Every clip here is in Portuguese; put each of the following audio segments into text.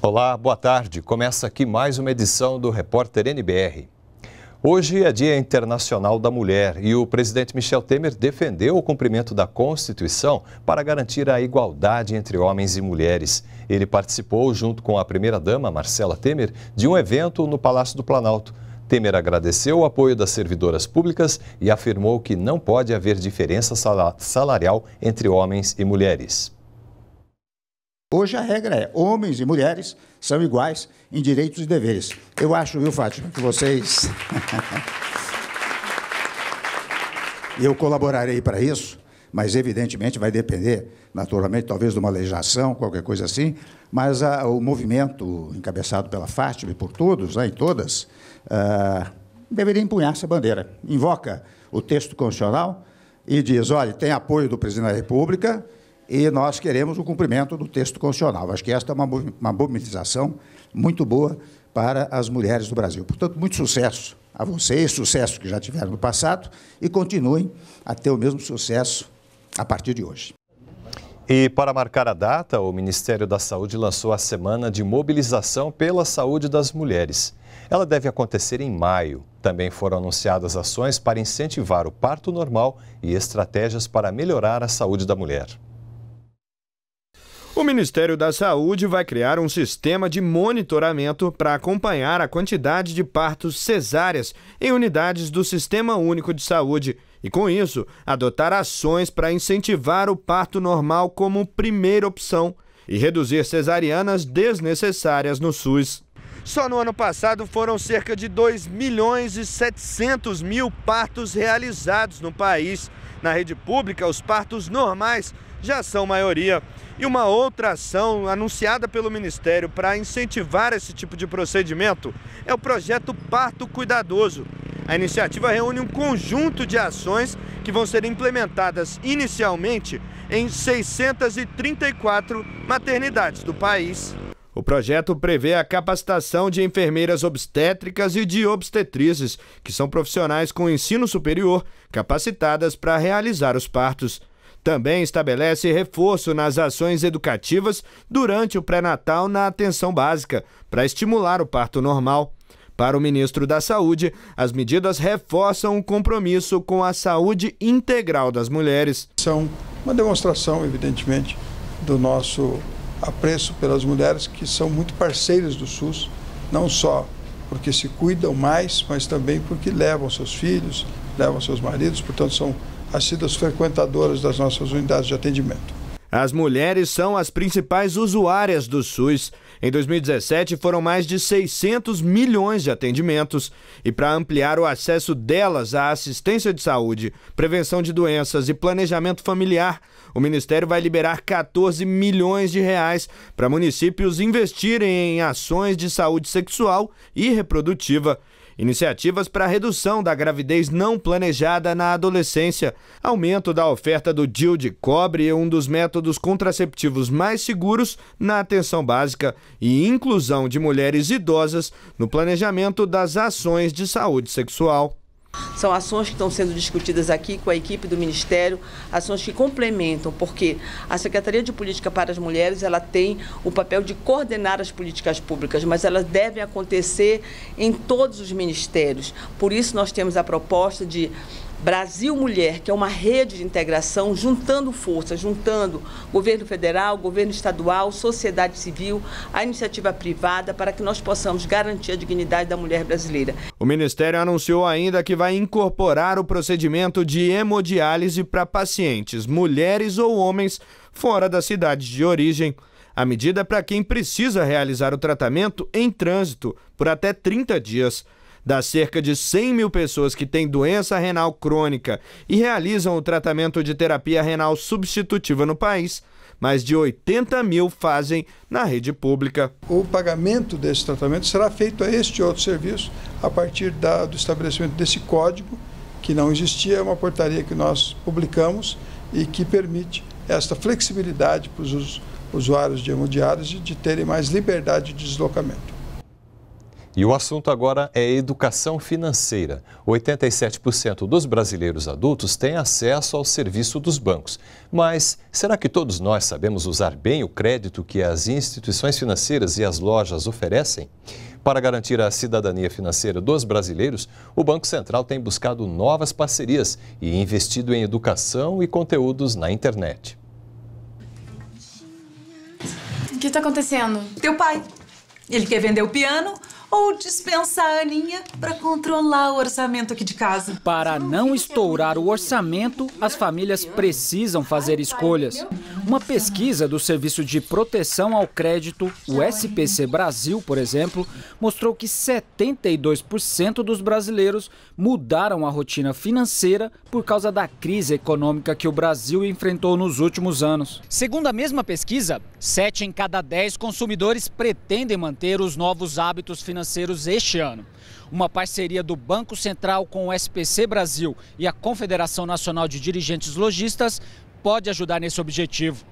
Olá, boa tarde. Começa aqui mais uma edição do Repórter NBR. Hoje é Dia Internacional da Mulher e o presidente Michel Temer defendeu o cumprimento da Constituição para garantir a igualdade entre homens e mulheres. Ele participou, junto com a primeira-dama, Marcela Temer, de um evento no Palácio do Planalto. Temer agradeceu o apoio das servidoras públicas e afirmou que não pode haver diferença salarial entre homens e mulheres. Hoje a regra é: homens e mulheres são iguais em direitos e deveres. Eu acho, viu, Fátima, que vocês. Eu colaborarei para isso, mas evidentemente vai depender, naturalmente, talvez de uma legislação, qualquer coisa assim. Mas a, o movimento encabeçado pela Fátima e por todos, né, e todas, uh, deveria empunhar essa bandeira. Invoca o texto constitucional e diz: olha, tem apoio do presidente da República e nós queremos o cumprimento do texto constitucional. Acho que esta é uma, uma mobilização muito boa para as mulheres do Brasil. Portanto, muito sucesso a vocês, sucesso que já tiveram no passado, e continuem a ter o mesmo sucesso a partir de hoje. E para marcar a data, o Ministério da Saúde lançou a Semana de Mobilização pela Saúde das Mulheres. Ela deve acontecer em maio. Também foram anunciadas ações para incentivar o parto normal e estratégias para melhorar a saúde da mulher. O Ministério da Saúde vai criar um sistema de monitoramento para acompanhar a quantidade de partos cesáreas em unidades do Sistema Único de Saúde e, com isso, adotar ações para incentivar o parto normal como primeira opção e reduzir cesarianas desnecessárias no SUS. Só no ano passado foram cerca de 2 milhões e 700 mil partos realizados no país. Na rede pública, os partos normais já são maioria. E uma outra ação anunciada pelo Ministério para incentivar esse tipo de procedimento é o projeto Parto Cuidadoso. A iniciativa reúne um conjunto de ações que vão ser implementadas inicialmente em 634 maternidades do país. O projeto prevê a capacitação de enfermeiras obstétricas e de obstetrizes, que são profissionais com ensino superior capacitadas para realizar os partos. Também estabelece reforço nas ações educativas durante o pré-natal na atenção básica, para estimular o parto normal. Para o ministro da Saúde, as medidas reforçam o compromisso com a saúde integral das mulheres. São uma demonstração, evidentemente, do nosso apreço pelas mulheres que são muito parceiras do SUS, não só porque se cuidam mais, mas também porque levam seus filhos, levam seus maridos, portanto, são assíduas frequentadoras das nossas unidades de atendimento. As mulheres são as principais usuárias do SUS. Em 2017, foram mais de 600 milhões de atendimentos. E para ampliar o acesso delas à assistência de saúde, prevenção de doenças e planejamento familiar, o Ministério vai liberar 14 milhões de reais para municípios investirem em ações de saúde sexual e reprodutiva iniciativas para redução da gravidez não planejada na adolescência, aumento da oferta do DIL de cobre, um dos métodos contraceptivos mais seguros na atenção básica, e inclusão de mulheres idosas no planejamento das ações de saúde sexual. São ações que estão sendo discutidas aqui com a equipe do Ministério, ações que complementam, porque a Secretaria de Política para as Mulheres ela tem o papel de coordenar as políticas públicas, mas elas devem acontecer em todos os ministérios. Por isso nós temos a proposta de Brasil Mulher, que é uma rede de integração, juntando forças, juntando governo federal, governo estadual, sociedade civil, a iniciativa privada, para que nós possamos garantir a dignidade da mulher brasileira. O Ministério anunciou ainda que vai incorporar o procedimento de hemodiálise para pacientes, mulheres ou homens, fora da cidade de origem. A medida é para quem precisa realizar o tratamento em trânsito por até 30 dias. Das cerca de 100 mil pessoas que têm doença renal crônica e realizam o tratamento de terapia renal substitutiva no país, mais de 80 mil fazem na rede pública. O pagamento desse tratamento será feito a este outro serviço a partir da, do estabelecimento desse código, que não existia, é uma portaria que nós publicamos e que permite esta flexibilidade para os usuários de hemodiálise de terem mais liberdade de deslocamento. E o assunto agora é educação financeira. 87% dos brasileiros adultos têm acesso ao serviço dos bancos. Mas será que todos nós sabemos usar bem o crédito que as instituições financeiras e as lojas oferecem? Para garantir a cidadania financeira dos brasileiros, o Banco Central tem buscado novas parcerias e investido em educação e conteúdos na internet. O que está acontecendo? Teu pai. Ele quer vender o piano, ou dispensar a Aninha para controlar o orçamento aqui de casa. Para não estourar o orçamento, as famílias precisam fazer escolhas. Uma pesquisa do Serviço de Proteção ao Crédito, o SPC Brasil, por exemplo, mostrou que 72% dos brasileiros mudaram a rotina financeira por causa da crise econômica que o Brasil enfrentou nos últimos anos. Segundo a mesma pesquisa, 7 em cada 10 consumidores pretendem manter os novos hábitos financeiros financeiros este ano. Uma parceria do Banco Central com o SPC Brasil e a Confederação Nacional de Dirigentes Logistas pode ajudar nesse objetivo.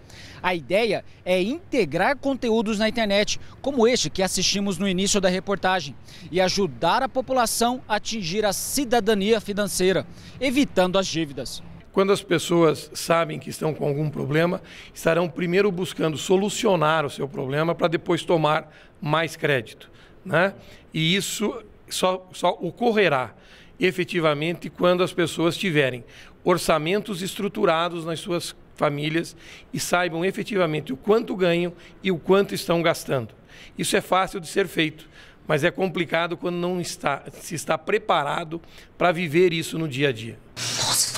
A ideia é integrar conteúdos na internet, como este que assistimos no início da reportagem, e ajudar a população a atingir a cidadania financeira, evitando as dívidas. Quando as pessoas sabem que estão com algum problema, estarão primeiro buscando solucionar o seu problema para depois tomar mais crédito. Né? E isso só, só ocorrerá efetivamente quando as pessoas tiverem orçamentos estruturados nas suas famílias e saibam efetivamente o quanto ganham e o quanto estão gastando. Isso é fácil de ser feito, mas é complicado quando não está, se está preparado para viver isso no dia a dia.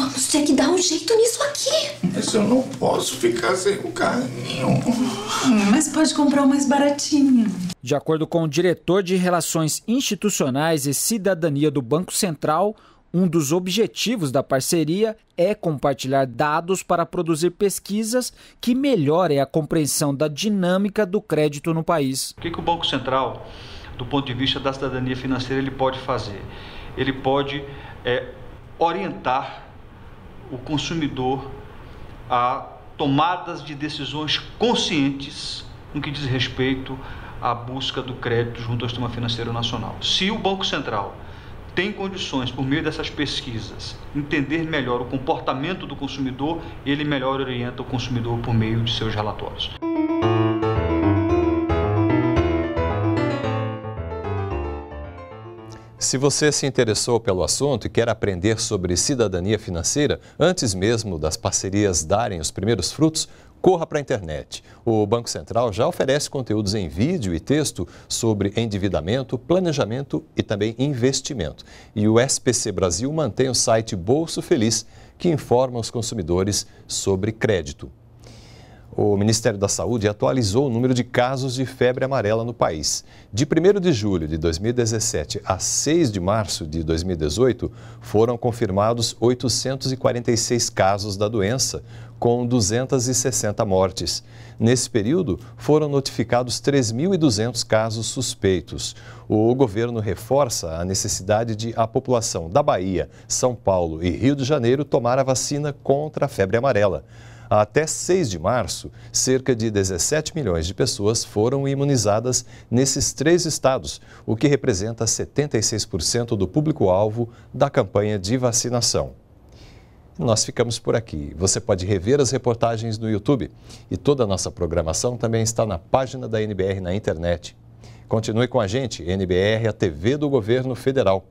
Vamos ter que dar um jeito nisso aqui. Mas eu não posso ficar sem o carrinho. Hum, mas pode comprar o mais baratinho. De acordo com o diretor de Relações Institucionais e Cidadania do Banco Central, um dos objetivos da parceria é compartilhar dados para produzir pesquisas que melhorem a compreensão da dinâmica do crédito no país. O que, que o Banco Central, do ponto de vista da cidadania financeira, ele pode fazer? Ele pode é, orientar o consumidor a tomadas de decisões conscientes no que diz respeito à busca do crédito junto ao sistema financeiro nacional. Se o Banco Central tem condições, por meio dessas pesquisas, entender melhor o comportamento do consumidor, ele melhor orienta o consumidor por meio de seus relatórios. Se você se interessou pelo assunto e quer aprender sobre cidadania financeira, antes mesmo das parcerias darem os primeiros frutos, corra para a internet. O Banco Central já oferece conteúdos em vídeo e texto sobre endividamento, planejamento e também investimento. E o SPC Brasil mantém o site Bolso Feliz, que informa os consumidores sobre crédito. O Ministério da Saúde atualizou o número de casos de febre amarela no país. De 1 de julho de 2017 a 6 de março de 2018, foram confirmados 846 casos da doença, com 260 mortes. Nesse período, foram notificados 3.200 casos suspeitos. O governo reforça a necessidade de a população da Bahia, São Paulo e Rio de Janeiro tomar a vacina contra a febre amarela. Até 6 de março, cerca de 17 milhões de pessoas foram imunizadas nesses três estados, o que representa 76% do público-alvo da campanha de vacinação. Nós ficamos por aqui. Você pode rever as reportagens no YouTube e toda a nossa programação também está na página da NBR na internet. Continue com a gente, NBR, a TV do Governo Federal.